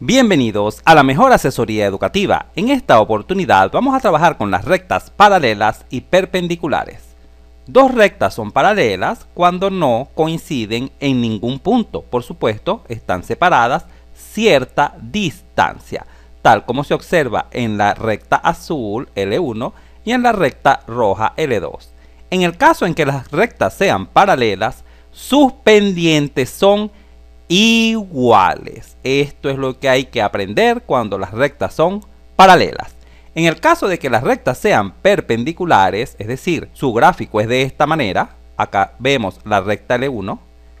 Bienvenidos a la mejor asesoría educativa. En esta oportunidad vamos a trabajar con las rectas paralelas y perpendiculares. Dos rectas son paralelas cuando no coinciden en ningún punto. Por supuesto, están separadas cierta distancia, tal como se observa en la recta azul L1 y en la recta roja L2. En el caso en que las rectas sean paralelas, sus pendientes son iguales. Esto es lo que hay que aprender cuando las rectas son paralelas. En el caso de que las rectas sean perpendiculares, es decir, su gráfico es de esta manera, acá vemos la recta L1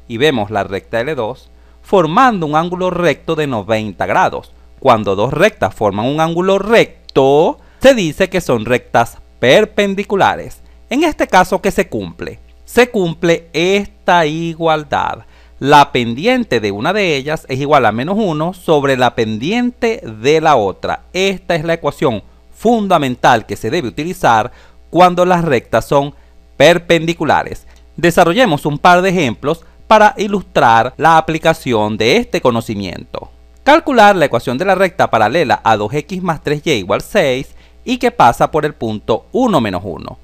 y vemos la recta L2, formando un ángulo recto de 90 grados. Cuando dos rectas forman un ángulo recto, se dice que son rectas perpendiculares. En este caso, que se cumple? Se cumple esta igualdad la pendiente de una de ellas es igual a menos 1 sobre la pendiente de la otra. Esta es la ecuación fundamental que se debe utilizar cuando las rectas son perpendiculares. Desarrollemos un par de ejemplos para ilustrar la aplicación de este conocimiento. Calcular la ecuación de la recta paralela a 2x más 3y igual 6 y que pasa por el punto 1 menos 1.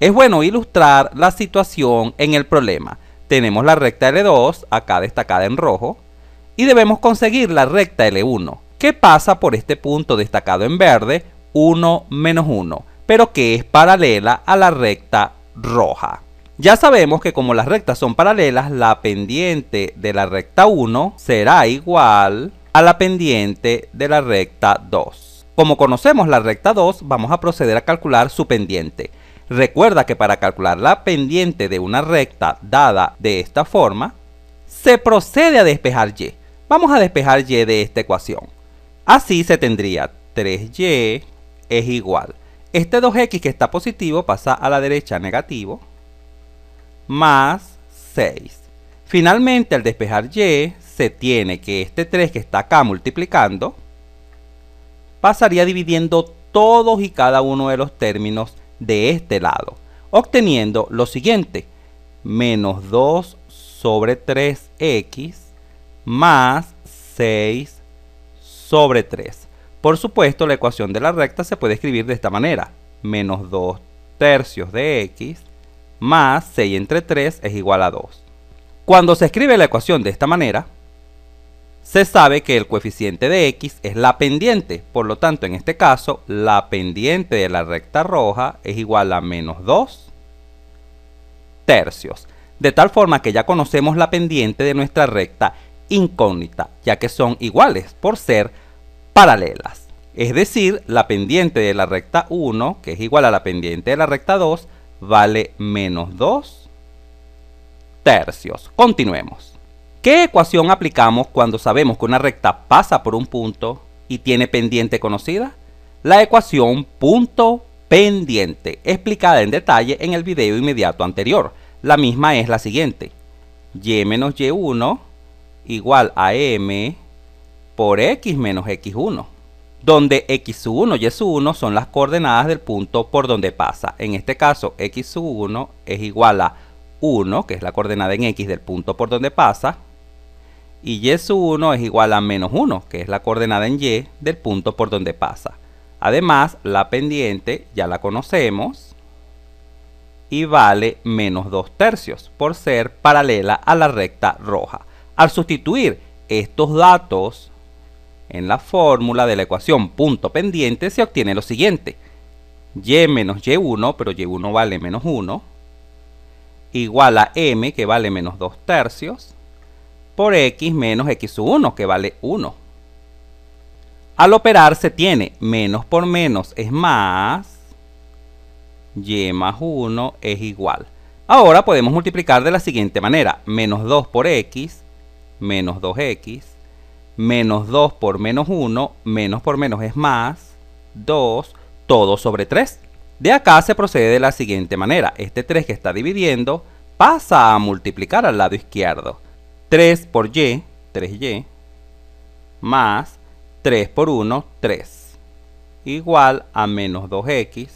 Es bueno ilustrar la situación en el problema tenemos la recta L2, acá destacada en rojo, y debemos conseguir la recta L1, que pasa por este punto destacado en verde, 1 menos 1, pero que es paralela a la recta roja. Ya sabemos que como las rectas son paralelas, la pendiente de la recta 1 será igual a la pendiente de la recta 2. Como conocemos la recta 2, vamos a proceder a calcular su pendiente. Recuerda que para calcular la pendiente de una recta dada de esta forma, se procede a despejar y. Vamos a despejar y de esta ecuación. Así se tendría 3y es igual. Este 2x que está positivo pasa a la derecha negativo, más 6. Finalmente, al despejar y, se tiene que este 3 que está acá multiplicando, pasaría dividiendo todos y cada uno de los términos de este lado, obteniendo lo siguiente, menos 2 sobre 3x más 6 sobre 3. Por supuesto, la ecuación de la recta se puede escribir de esta manera, menos 2 tercios de x más 6 entre 3 es igual a 2. Cuando se escribe la ecuación de esta manera, se sabe que el coeficiente de x es la pendiente, por lo tanto en este caso la pendiente de la recta roja es igual a menos 2 tercios, de tal forma que ya conocemos la pendiente de nuestra recta incógnita, ya que son iguales por ser paralelas. Es decir, la pendiente de la recta 1, que es igual a la pendiente de la recta 2, vale menos 2 tercios. Continuemos. ¿Qué ecuación aplicamos cuando sabemos que una recta pasa por un punto y tiene pendiente conocida? La ecuación punto pendiente, explicada en detalle en el video inmediato anterior. La misma es la siguiente. y menos y1 igual a m por x menos x1, donde x1 y s1 son las coordenadas del punto por donde pasa. En este caso, x1 es igual a 1, que es la coordenada en x del punto por donde pasa, y y sub 1 es igual a menos 1, que es la coordenada en y del punto por donde pasa. Además, la pendiente ya la conocemos y vale menos 2 tercios por ser paralela a la recta roja. Al sustituir estos datos en la fórmula de la ecuación punto pendiente se obtiene lo siguiente. y menos y1, pero y1 vale menos 1, igual a m que vale menos 2 tercios, por x menos x1, que vale 1. Al operar se tiene menos por menos es más, y más 1 es igual. Ahora podemos multiplicar de la siguiente manera, menos 2 por x, menos 2x, menos 2 por menos 1, menos por menos es más, 2, todo sobre 3. De acá se procede de la siguiente manera, este 3 que está dividiendo pasa a multiplicar al lado izquierdo. 3 por y, 3y, más 3 por 1, 3, igual a menos 2x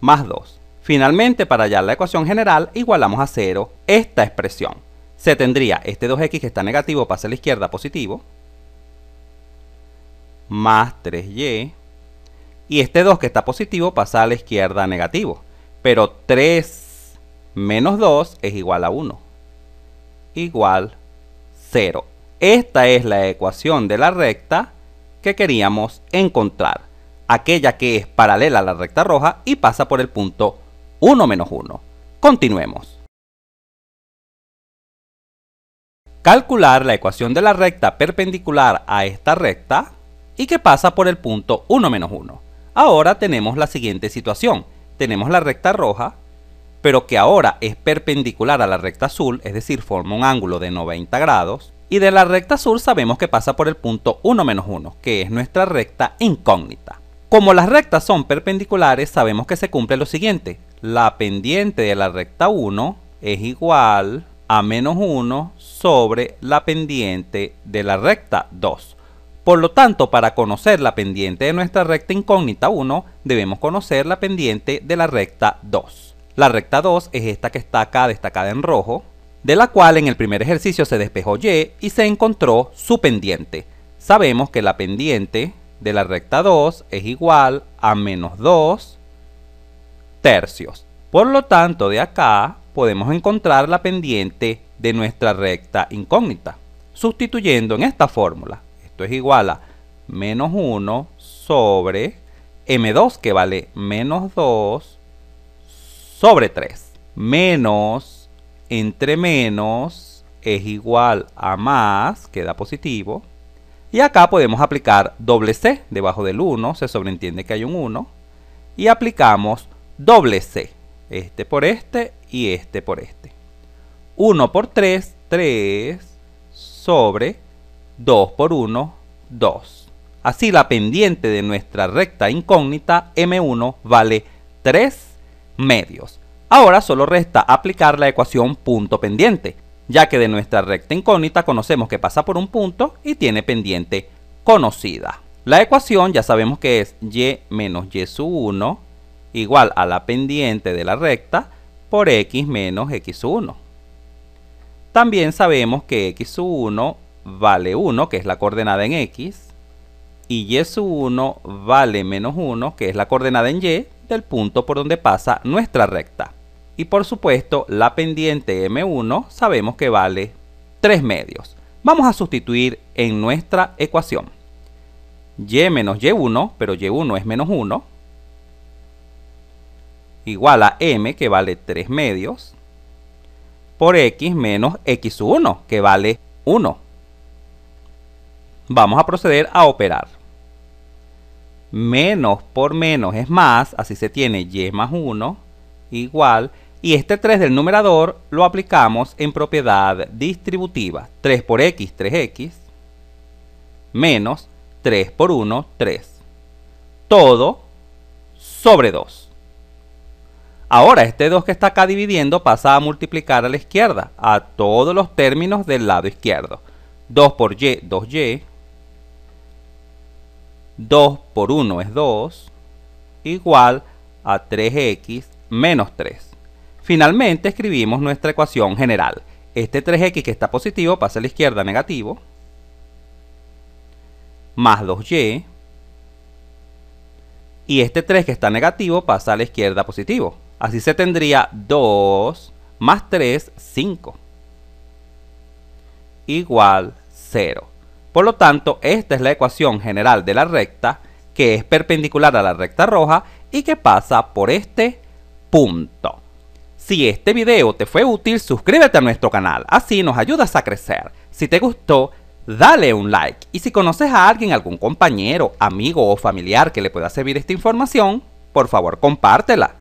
más 2. Finalmente, para hallar la ecuación general, igualamos a 0 esta expresión. Se tendría este 2x que está negativo pasa a la izquierda positivo, más 3y, y este 2 que está positivo pasa a la izquierda negativo. Pero 3 menos 2 es igual a 1 igual 0. Esta es la ecuación de la recta que queríamos encontrar. Aquella que es paralela a la recta roja y pasa por el punto 1 menos 1. Continuemos. Calcular la ecuación de la recta perpendicular a esta recta y que pasa por el punto 1 menos 1. Ahora tenemos la siguiente situación. Tenemos la recta roja pero que ahora es perpendicular a la recta azul, es decir, forma un ángulo de 90 grados, y de la recta azul sabemos que pasa por el punto 1 menos 1, que es nuestra recta incógnita. Como las rectas son perpendiculares, sabemos que se cumple lo siguiente. La pendiente de la recta 1 es igual a menos 1 sobre la pendiente de la recta 2. Por lo tanto, para conocer la pendiente de nuestra recta incógnita 1, debemos conocer la pendiente de la recta 2. La recta 2 es esta que está acá destacada en rojo, de la cual en el primer ejercicio se despejó Y y se encontró su pendiente. Sabemos que la pendiente de la recta 2 es igual a menos 2 tercios. Por lo tanto, de acá podemos encontrar la pendiente de nuestra recta incógnita, sustituyendo en esta fórmula. Esto es igual a menos 1 sobre m2, que vale menos 2 sobre 3. Menos entre menos es igual a más, queda positivo. Y acá podemos aplicar doble C debajo del 1, se sobreentiende que hay un 1. Y aplicamos doble C, este por este y este por este. 1 por 3, 3 sobre 2 por 1, 2. Así la pendiente de nuestra recta incógnita M1 vale 3 medios. Ahora solo resta aplicar la ecuación punto pendiente, ya que de nuestra recta incógnita conocemos que pasa por un punto y tiene pendiente conocida. La ecuación ya sabemos que es y menos y sub 1 igual a la pendiente de la recta por x menos x 1. También sabemos que x 1 vale 1, que es la coordenada en x, y y sub 1 vale menos 1, que es la coordenada en y del punto por donde pasa nuestra recta. Y por supuesto, la pendiente m1 sabemos que vale 3 medios. Vamos a sustituir en nuestra ecuación. y menos y1, pero y1 es menos 1, igual a m, que vale 3 medios, por x menos x1, que vale 1. Vamos a proceder a operar menos por menos es más, así se tiene y más 1 igual, y este 3 del numerador lo aplicamos en propiedad distributiva. 3 por x, 3x, menos 3 por 1, 3. Todo sobre 2. Ahora este 2 que está acá dividiendo pasa a multiplicar a la izquierda, a todos los términos del lado izquierdo. 2 por y, 2y, 2 por 1 es 2, igual a 3x menos 3. Finalmente escribimos nuestra ecuación general. Este 3x que está positivo pasa a la izquierda negativo, más 2y, y este 3 que está negativo pasa a la izquierda positivo. Así se tendría 2 más 3, 5, igual 0. Por lo tanto, esta es la ecuación general de la recta que es perpendicular a la recta roja y que pasa por este punto. Si este video te fue útil, suscríbete a nuestro canal, así nos ayudas a crecer. Si te gustó, dale un like y si conoces a alguien, algún compañero, amigo o familiar que le pueda servir esta información, por favor compártela.